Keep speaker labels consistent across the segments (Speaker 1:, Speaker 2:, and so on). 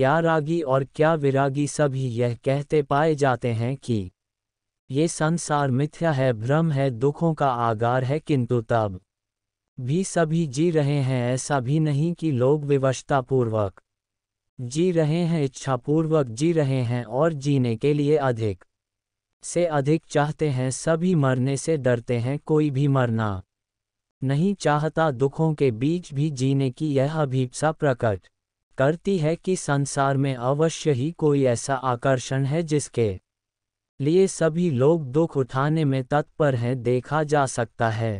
Speaker 1: क्या रागी और क्या विरागी सभी यह कहते पाए जाते हैं कि ये संसार मिथ्या है भ्रम है दुखों का आगार है किंतु तब भी सभी जी रहे हैं ऐसा भी नहीं कि लोग विवशतापूर्वक जी रहे हैं इच्छापूर्वक जी रहे हैं और जीने के लिए अधिक से अधिक चाहते हैं सभी मरने से डरते हैं कोई भी मरना नहीं चाहता दुखों के बीच भी जीने की यह अभीपसा प्रकट करती है कि संसार में अवश्य ही कोई ऐसा आकर्षण है जिसके लिए सभी लोग दुख उठाने में तत्पर हैं देखा जा सकता है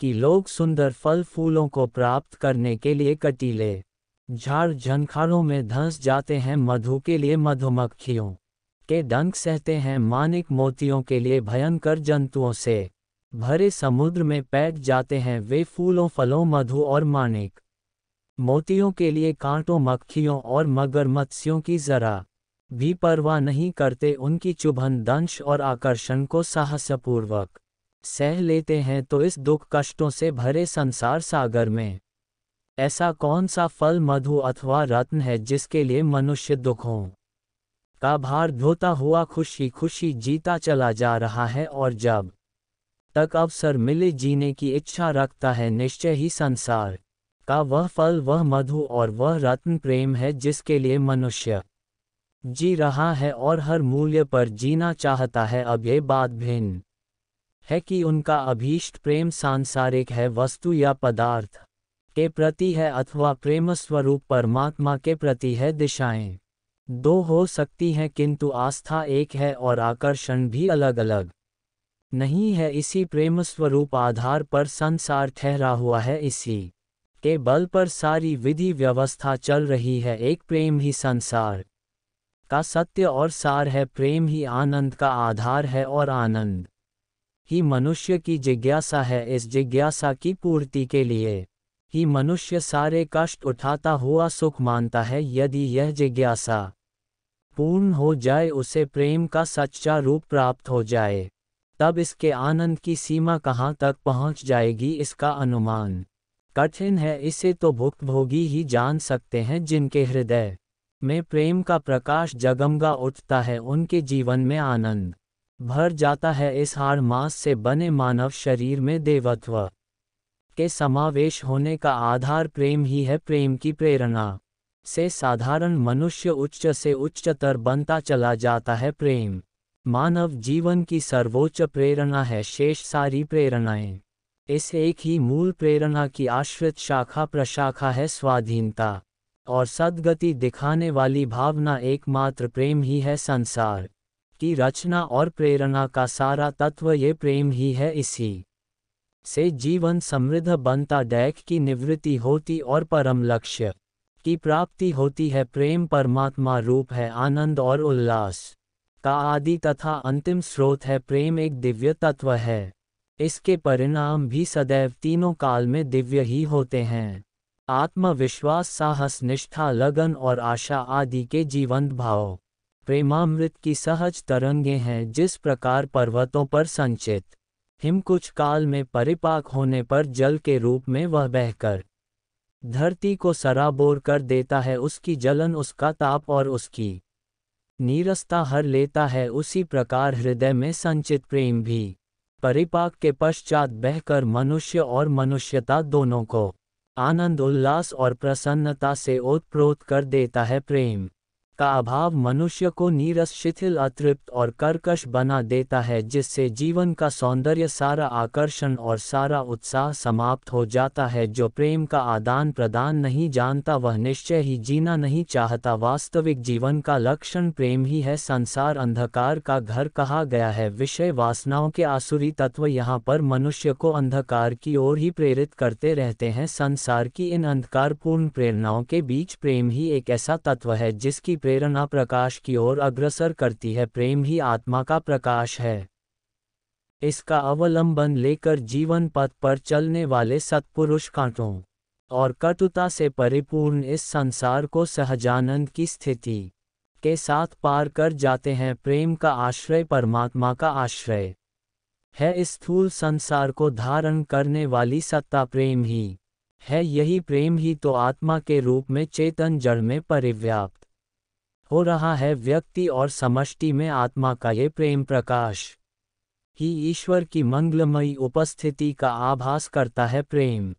Speaker 1: कि लोग सुंदर फल फूलों को प्राप्त करने के लिए कटीले झाड़ झनखारों में धंस जाते हैं मधु के लिए मधुमक्खियों के डंक सहते हैं मानिक मोतियों के लिए भयंकर जंतुओं से भरे समुद्र में पैक जाते हैं वे फूलों फलों मधु और मानिक मोतियों के लिए कांटों मक्खियों और मत्स्यों की जरा भी परवाह नहीं करते उनकी चुभन दंश और आकर्षण को साहसपूर्वक सह लेते हैं तो इस दुख कष्टों से भरे संसार सागर में ऐसा कौन सा फल मधु अथवा रत्न है जिसके लिए मनुष्य दुखों का भार धोता हुआ खुशी खुशी जीता चला जा रहा है और जब तक अवसर मिले जीने की इच्छा रखता है निश्चय ही संसार का वह फल वह मधु और वह रत्न प्रेम है जिसके लिए मनुष्य जी रहा है और हर मूल्य पर जीना चाहता है अब ये बात भिन्न है कि उनका अभीष्ट प्रेम सांसारिक है वस्तु या पदार्थ के प्रति है अथवा प्रेम स्वरूप परमात्मा के प्रति है दिशाएं दो हो सकती हैं किंतु आस्था एक है और आकर्षण भी अलग अलग नहीं है इसी प्रेम स्वरूप आधार पर संसार ठहरा हुआ है इसी के बल पर सारी विधि व्यवस्था चल रही है एक प्रेम ही संसार का सत्य और सार है प्रेम ही आनंद का आधार है और आनंद ही मनुष्य की जिज्ञासा है इस जिज्ञासा की पूर्ति के लिए ही मनुष्य सारे कष्ट उठाता हुआ सुख मानता है यदि यह जिज्ञासा पूर्ण हो जाए उसे प्रेम का सच्चा रूप प्राप्त हो जाए तब इसके आनंद की सीमा कहाँ तक पहुँच जाएगी इसका अनुमान कठिन है इसे तो भुक्तभोगी ही जान सकते हैं जिनके हृदय में प्रेम का प्रकाश जगमगा उठता है उनके जीवन में आनंद भर जाता है इस हार मास से बने मानव शरीर में देवत्व के समावेश होने का आधार प्रेम ही है प्रेम की प्रेरणा से साधारण मनुष्य उच्च से उच्चतर बनता चला जाता है प्रेम मानव जीवन की सर्वोच्च प्रेरणा है शेष सारी प्रेरणाएं इस एक ही मूल प्रेरणा की आश्रित शाखा प्रशाखा है स्वाधीनता और सदगति दिखाने वाली भावना एकमात्र प्रेम ही है संसार की रचना और प्रेरणा का सारा तत्व ये प्रेम ही है इसी से जीवन समृद्ध बनता डैक की निवृत्ति होती और परम लक्ष्य की प्राप्ति होती है प्रेम परमात्मा रूप है आनंद और उल्लास का आदि तथा अंतिम स्रोत है प्रेम एक दिव्य तत्व है इसके परिणाम भी सदैव तीनों काल में दिव्य ही होते हैं आत्मविश्वास साहस निष्ठा लगन और आशा आदि के जीवंत भाव प्रेमामृत की सहज तरंगे हैं जिस प्रकार पर्वतों पर संचित हिम कुछ काल में परिपाक होने पर जल के रूप में वह बहकर धरती को सराबोर कर देता है उसकी जलन उसका ताप और उसकी नीरसता हर लेता है उसी प्रकार हृदय में संचित प्रेम भी परिपाक के पश्चात बहकर मनुष्य और मनुष्यता दोनों को आनंद उल्लास और प्रसन्नता से ओतप्रोत कर देता है प्रेम का अभाव मनुष्य को नीरस शिथिल अतृप्त और कर्कश बना देता है जिससे जीवन का सौंदर्य सारा आकर्षण और सारा उत्साह समाप्त हो जाता है जो प्रेम का आदान प्रदान नहीं जानता वह निश्चय ही जीना नहीं चाहता वास्तविक जीवन का लक्षण प्रेम ही है संसार अंधकार का घर कहा गया है विषय वासनाओं के आसुरी तत्व यहाँ पर मनुष्य को अंधकार की ओर ही प्रेरित करते रहते हैं संसार की इन अंधकारपूर्ण प्रेरणाओं के बीच प्रेम ही एक ऐसा तत्व है जिसकी प्रेरणा प्रकाश की ओर अग्रसर करती है प्रेम ही आत्मा का प्रकाश है इसका अवलंबन लेकर जीवन पथ पर चलने वाले सत्पुरुष कांटों और कटुता से परिपूर्ण इस संसार को सहजानंद की स्थिति के साथ पार कर जाते हैं प्रेम का आश्रय परमात्मा का आश्रय है इस स्थूल संसार को धारण करने वाली सत्ता प्रेम ही है यही प्रेम ही तो आत्मा के रूप में चेतन जड़ में परिव्याप्त हो रहा है व्यक्ति और समष्टि में आत्मा का ये प्रेम प्रकाश ही ईश्वर की मंगलमयी उपस्थिति का आभास करता है प्रेम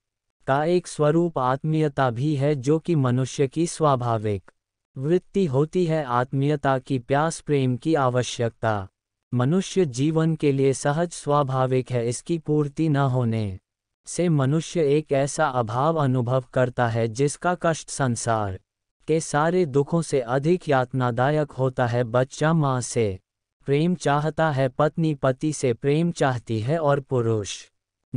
Speaker 1: का एक स्वरूप आत्मीयता भी है जो कि मनुष्य की स्वाभाविक वृत्ति होती है आत्मीयता की प्यास प्रेम की आवश्यकता मनुष्य जीवन के लिए सहज स्वाभाविक है इसकी पूर्ति न होने से मनुष्य एक ऐसा अभाव अनुभव करता है जिसका कष्ट संसार के सारे दुखों से अधिक यातनादायक होता है बच्चा माँ से प्रेम चाहता है पत्नी पति से प्रेम चाहती है और पुरुष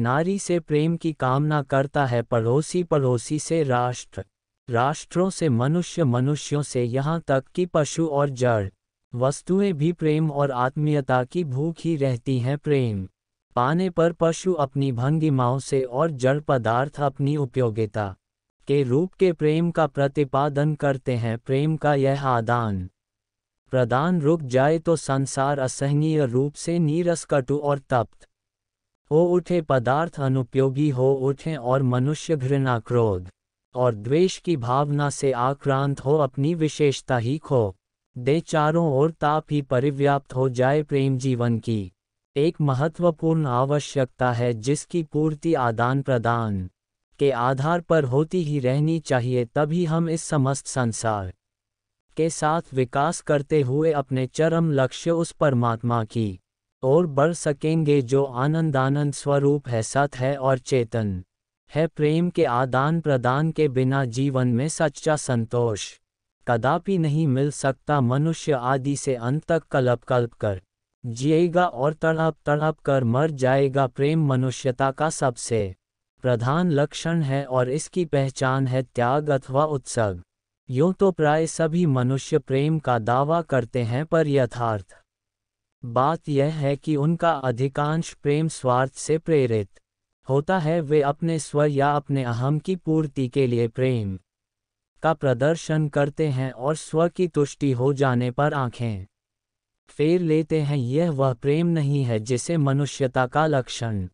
Speaker 1: नारी से प्रेम की कामना करता है पड़ोसी पड़ोसी से राष्ट्र राष्ट्रों से मनुष्य मनुष्यों से यहाँ तक कि पशु और जड़ वस्तुएं भी प्रेम और आत्मीयता की भूख ही रहती हैं प्रेम पाने पर पशु अपनी भंगिमाओं से और जड़ पदार्थ अपनी उपयोगिता के रूप के प्रेम का प्रतिपादन करते हैं प्रेम का यह आदान प्रदान रुक जाए तो संसार असहनीय रूप से नीरस कटु और तप्त हो उठे पदार्थ अनुपयोगी हो उठे और मनुष्य घृणा क्रोध और द्वेष की भावना से आक्रांत हो अपनी विशेषता ही खो दे चारों ओर ताप ही परिव्याप्त हो जाए प्रेम जीवन की एक महत्वपूर्ण आवश्यकता है जिसकी पूर्ति आदान प्रदान के आधार पर होती ही रहनी चाहिए तभी हम इस समस्त संसार के साथ विकास करते हुए अपने चरम लक्ष्य उस परमात्मा की और बढ़ सकेंगे जो आनंद आनंद स्वरूप है सत है और चेतन है प्रेम के आदान प्रदान के बिना जीवन में सच्चा संतोष कदापि नहीं मिल सकता मनुष्य आदि से अंत तक कल्प कल्प कर जिएगा और तड़प तड़प कर मर जाएगा प्रेम मनुष्यता का सबसे प्रधान लक्षण है और इसकी पहचान है त्याग अथवा उत्सव यूं तो प्राय सभी मनुष्य प्रेम का दावा करते हैं पर यथार्थ बात यह है कि उनका अधिकांश प्रेम स्वार्थ से प्रेरित होता है वे अपने स्व या अपने अहम की पूर्ति के लिए प्रेम का प्रदर्शन करते हैं और स्व की तुष्टि हो जाने पर आंखें फेर लेते हैं यह वह प्रेम नहीं है जिसे मनुष्यता का लक्षण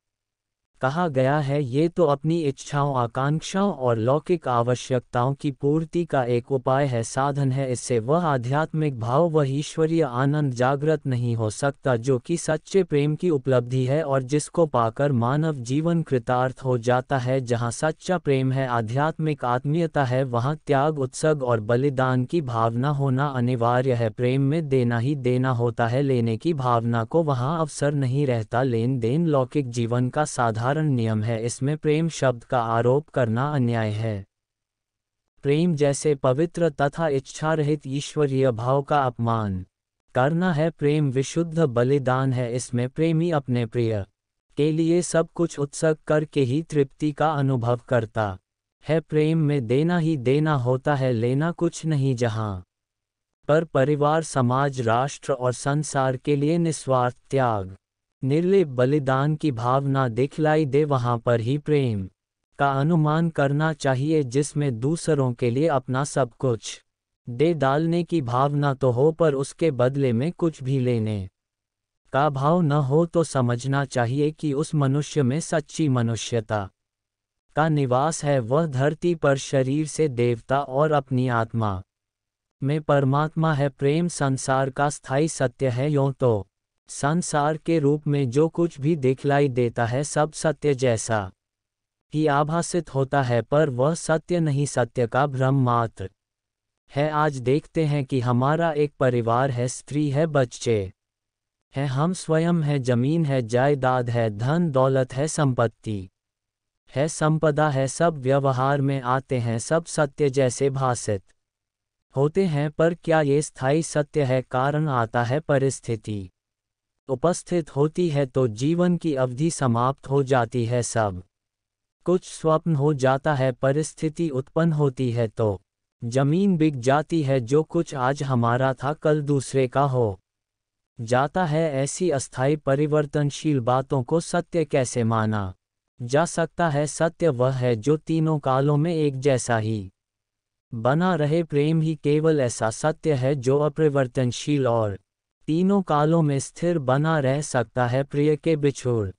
Speaker 1: कहा गया है ये तो अपनी इच्छाओं आकांक्षाओं और लौकिक आवश्यकताओं की पूर्ति का एक उपाय है साधन है इससे वह आध्यात्मिक भाव व ईश्वरीय आनंद जागृत नहीं हो सकता जो कि सच्चे प्रेम की उपलब्धि है और जिसको पाकर मानव जीवन कृतार्थ हो जाता है जहाँ सच्चा प्रेम है आध्यात्मिक आत्मीयता है वहाँ त्याग उत्सर्ग और बलिदान की भावना होना अनिवार्य है प्रेम में देना ही देना होता है लेने की भावना को वहाँ अवसर नहीं रहता लेन देन लौकिक जीवन का साधन साधारण नियम है इसमें प्रेम शब्द का आरोप करना अन्याय है प्रेम जैसे पवित्र तथा इच्छा रहित ईश्वरीय भाव का अपमान करना है प्रेम विशुद्ध बलिदान है इसमें प्रेमी अपने प्रिय के लिए सब कुछ उत्सुक करके ही तृप्ति का अनुभव करता है प्रेम में देना ही देना होता है लेना कुछ नहीं जहां पर परिवार समाज राष्ट्र और संसार के लिए निस्वार्थ त्याग निर्लिप बलिदान की भावना दिखलाई दे वहां पर ही प्रेम का अनुमान करना चाहिए जिसमें दूसरों के लिए अपना सब कुछ दे डालने की भावना तो हो पर उसके बदले में कुछ भी लेने का भाव न हो तो समझना चाहिए कि उस मनुष्य में सच्ची मनुष्यता का निवास है वह धरती पर शरीर से देवता और अपनी आत्मा में परमात्मा है प्रेम संसार का स्थायी सत्य है यों तो संसार के रूप में जो कुछ भी दिखलाई देता है सब सत्य जैसा कि आभासित होता है पर वह सत्य नहीं सत्य का भ्रम मात्र है आज देखते हैं कि हमारा एक परिवार है स्त्री है बच्चे है हम स्वयं है जमीन है जायदाद है धन दौलत है संपत्ति है संपदा है सब व्यवहार में आते हैं सब सत्य जैसे भाषित होते हैं पर क्या ये स्थायी सत्य है कारण आता है परिस्थिति उपस्थित होती है तो जीवन की अवधि समाप्त हो जाती है सब कुछ स्वप्न हो जाता है परिस्थिति उत्पन्न होती है तो जमीन बिक जाती है जो कुछ आज हमारा था कल दूसरे का हो जाता है ऐसी अस्थायी परिवर्तनशील बातों को सत्य कैसे माना जा सकता है सत्य वह है जो तीनों कालों में एक जैसा ही बना रहे प्रेम ही केवल ऐसा सत्य है जो अपरिवर्तनशील और तीनों कालों में स्थिर बना रह सकता है प्रिय के बिछोड़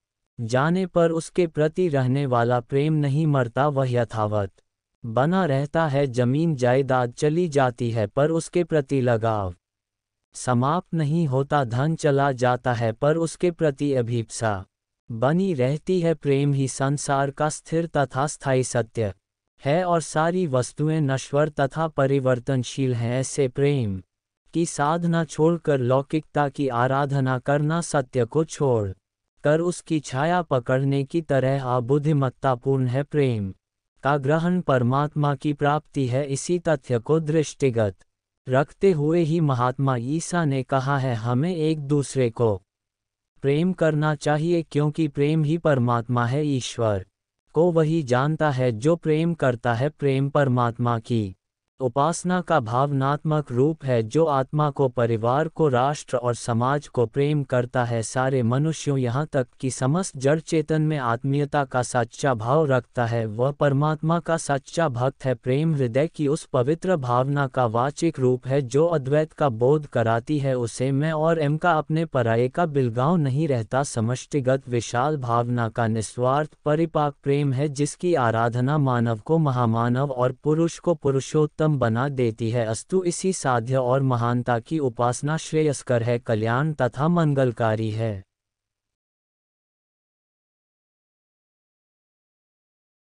Speaker 1: जाने पर उसके प्रति रहने वाला प्रेम नहीं मरता वह यथावत बना रहता है जमीन जायदाद चली जाती है पर उसके प्रति लगाव समाप्त नहीं होता धन चला जाता है पर उसके प्रति अभीपसा बनी रहती है प्रेम ही संसार का स्थिर तथा स्थायी सत्य है और सारी वस्तुएं नश्वर तथा परिवर्तनशील हैं ऐसे प्रेम की साधना छोड़कर लौकिकता की आराधना करना सत्य को छोड़ कर उसकी छाया पकड़ने की तरह अबुद्धिमत्तापूर्ण है प्रेम का ग्रहण परमात्मा की प्राप्ति है इसी तथ्य को दृष्टिगत रखते हुए ही महात्मा ईसा ने कहा है हमें एक दूसरे को प्रेम करना चाहिए क्योंकि प्रेम ही परमात्मा है ईश्वर को वही जानता है जो प्रेम करता है प्रेम परमात्मा की उपासना का भावनात्मक रूप है जो आत्मा को परिवार को राष्ट्र और समाज को प्रेम करता है सारे मनुष्यों यहाँ तक कि समस्त जड़ चेतन में आत्मीयता का सच्चा भाव रखता है वह परमात्मा का सच्चा भक्त है प्रेम हृदय की उस पवित्र भावना का वाचिक रूप है जो अद्वैत का बोध कराती है उसे मैं और एम का अपने पराये का बिलगांव नहीं रहता समष्टिगत विशाल भावना का निस्वार्थ परिपाक प्रेम है जिसकी आराधना मानव को महामानव और पुरुष को पुरुषोत्तम उत्तम बना देती है अस्तु इसी साध्य और महानता की उपासना श्रेयस्कर है कल्याण तथा मंगलकारी है